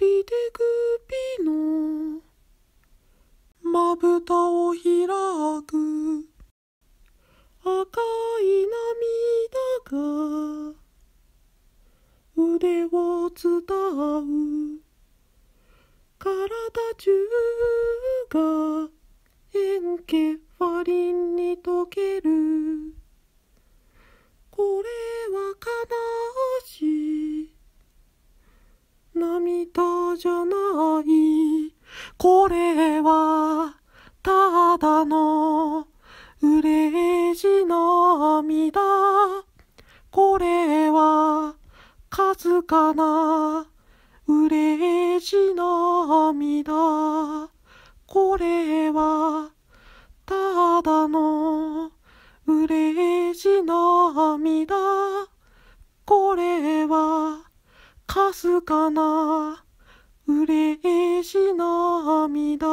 りでグピのまぶたを開く赤い涙が腕を伝う体中が円形ファリンに溶けるこれ涙じゃないこれはただの嬉し涙これはかすかな嬉し涙これはただの嬉し涙かすかな嬉し涙